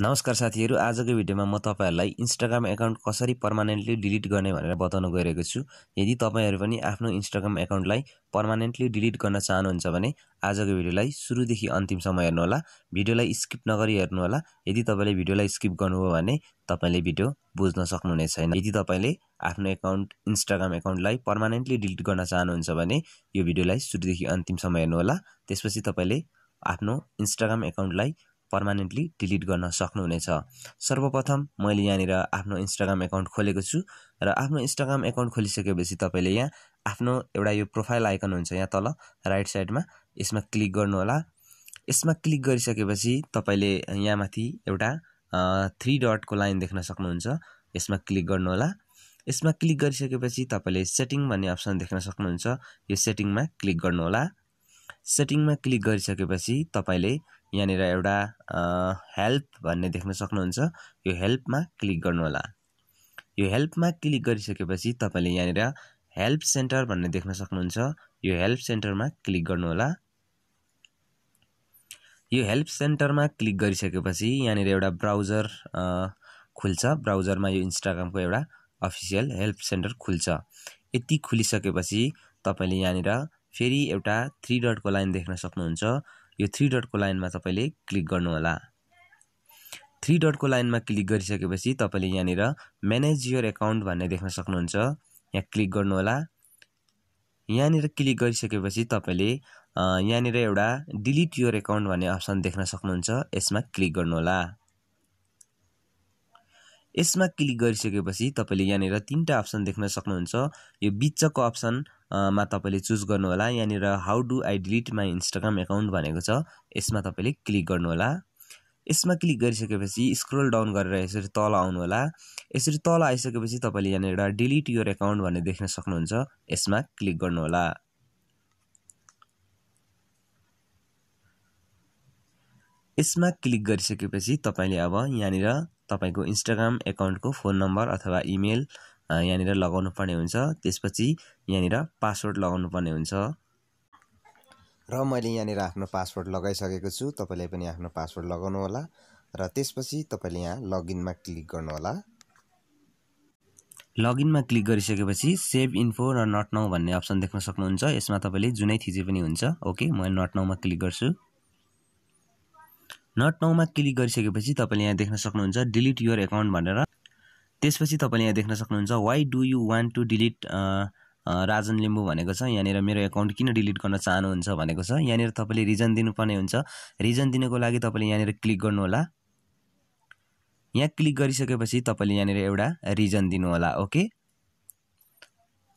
नमस्कार साथीहरू आजको भिडियोमा म तपाईँहरूलाई इन्स्टाग्राम एकाउन्ट कसरी पर्मानेन्टली डिलिट गर्ने भनेर बताउन गइरहेको छु यदि तपाईँहरू पनि आफ्नो इन्स्टाग्राम एकाउन्टलाई पर्मानेन्टली डिलिट गर्न चाहनुहुन्छ भने आजको भिडियोलाई सुरुदेखि अन्तिमसम्म हेर्नुहोला भिडियोलाई स्किप नगरी हेर्नुहोला यदि तपाईँले भिडियोलाई स्किप गर्नुभयो भने तपाईँले भिडियो बुझ्न सक्नुहुने छैन यदि तपाईँले आफ्नो एकाउन्ट इन्स्टाग्राम एकाउन्टलाई पर्मानेन्टली डिलिट गर्न चाहनुहुन्छ भने यो भिडियोलाई सुरुदेखि अन्तिमसम्म हेर्नुहोला त्यसपछि तपाईँले आफ्नो इन्स्टाग्राम एकाउन्टलाई पर्मानेन्टली डिलिट गर्न सक्नुहुनेछ सर्वप्रथम मैले यहाँनिर आफ्नो इन्स्टाग्राम एकाउन्ट खोलेको छु र आफ्नो इन्स्टाग्राम एकाउन्ट खोलिसकेपछि तपाईँले यहाँ आफ्नो एउटा यो प्रोफाइल आइकन हुन्छ यहाँ तल राइट साइडमा यसमा क्लिक गर्नुहोला यसमा क्लिक गरिसकेपछि तपाईँले यहाँ माथि एउटा थ्री डटको लाइन देख्न सक्नुहुन्छ यसमा क्लिक गर्नुहोला यसमा क्लिक गरिसकेपछि तपाईँले सेटिङ भन्ने अप्सन देख्न सक्नुहुन्छ यो सेटिङमा क्लिक गर्नुहोला सेटिङमा क्लिक गरिसकेपछि तपाईँले यहाँनिर एउटा हेल्प भन्ने देख्न सक्नुहुन्छ यो हेल्पमा क्लिक गर्नुहोला यो हेल्पमा क्लिक गरिसकेपछि तपाईँले यहाँनिर हेल्प सेन्टर भन्ने देख्न सक्नुहुन्छ यो हेल्प सेन्टरमा क्लिक गर्नुहोला यो हेल्प सेन्टरमा क्लिक गरिसकेपछि यहाँनिर एउटा ब्राउजर खुल्छ ब्राउजरमा यो इन्स्टाग्रामको एउटा अफिसियल हेल्प सेन्टर खुल्छ यति खुलिसकेपछि तपाईँले यहाँनिर फेरि एउटा थ्री डटको लाइन देख्न सक्नुहुन्छ यो थ्री डटको लाइनमा तपाईँले क्लिक गर्नुहोला थ्री डटको लाइनमा क्लिक गरिसकेपछि तपाईँले यहाँनिर म्यानेज योर एकाउन्ट भन्ने देख्न सक्नुहुन्छ यहाँ क्लिक गर्नुहोला यहाँनिर क्लिक गरिसकेपछि तपाईँले यहाँनिर एउटा डिलिट योर एकाउन्ट भन्ने अप्सन देख्न सक्नुहुन्छ यसमा क्लिक गर्नुहोला यसमा क्लिक गरिसकेपछि तपाईँले यहाँनिर तिनवटा अप्सन देख्न सक्नुहुन्छ यो बिचको अप्सन मा तपाईँले चुज गर्नुहोला यहाँनिर how do I delete my Instagram account भनेको छ यसमा तपाईँले क्लिक गर्नुहोला यसमा क्लिक गरिसकेपछि स्क्रोल डाउन गरेर यसरी तल आउनुहोला यसरी तल आइसकेपछि तपाईँले यहाँनिर डिलिट योर एकाउन्ट भन्ने देख्न सक्नुहुन्छ यसमा क्लिक गर्नुहोला यसमा क्लिक गरिसकेपछि तपाईँले अब यहाँनिर तपाईँको इन्स्टाग्राम एकाउन्टको फोन नम्बर अथवा इमेल यहाँनिर लगाउनु पर्ने हुन्छ त्यसपछि यहाँनिर पासवर्ड लगाउनु पर्ने हुन्छ र मैले यहाँनिर आफ्नो पासवर्ड लगाइसकेको छु तपाईँले पनि आफ्नो पासवर्ड लगाउनु होला र त्यसपछि तपाईँले यहाँ लगइनमा क्लिक गर्नुहोला लगइनमा क्लिक गरिसकेपछि सेभ इन्फो र नट नाउ भन्ने अप्सन देख्न सक्नुहुन्छ यसमा तपाईँले जुनै थिचे पनि हुन्छ ओके म नट नाउमा क्लिक गर्छु नट नाउमा क्लिक गरिसकेपछि तपाईँले यहाँ देख्न सक्नुहुन्छ डिलिट युर एकाउन्ट भनेर त्यसपछि तपाईँले यहाँ देख्न सक्नुहुन्छ why do you want to delete Rajan Limbu भनेको छ यहाँनिर मेरो एकाउन्ट किन डिलिट गर्न चाहनुहुन्छ भनेको छ यहाँनिर तपाईँले रिजन दिनुपर्ने हुन्छ रिजन दिनुको लागि तपाईँले यहाँनिर क्लिक गर्नुहोला यहाँ क्लिक गरिसकेपछि तपाईँले यहाँनिर एउटा रिजन दिनुहोला ओके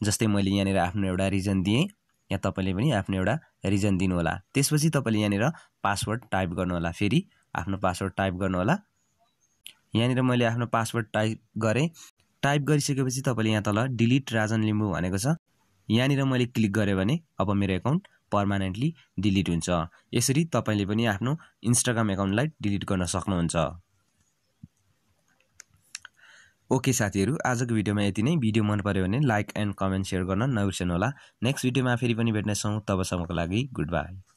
जस्तै मैले यहाँनिर आफ्नो एउटा रिजन दिएँ यहाँ तपाईँले पनि आफ्नो एउटा रिजन दिनुहोला त्यसपछि तपाईँले यहाँनिर पासवर्ड टाइप गर्नुहोला फेरि आफ्नो पासवर्ड टाइप गर्नुहोला यहाँनिर मैले आफ्नो पासवर्ड टाइप गरेँ टाइप गरिसकेपछि तपाईँले यहाँ तल डिलिट राजन लिम्बू भनेको छ यहाँनिर मैले क्लिक गरेँ भने अब मेरो एकाउन्ट पर्मानेन्टली डिलिट हुन्छ यसरी तपाईँले पनि आफ्नो इन्स्टाग्राम एकाउन्टलाई डिलिट गर्न सक्नुहुन्छ ओके साथीहरू आजको भिडियोमा यति नै भिडियो मन पऱ्यो भने लाइक एन्ड कमेन्ट सेयर गर्न नबिर्सनु होला नेक्स्ट भिडियोमा फेरि पनि भेट्नेछौँ तबसम्मको लागि गुड बाई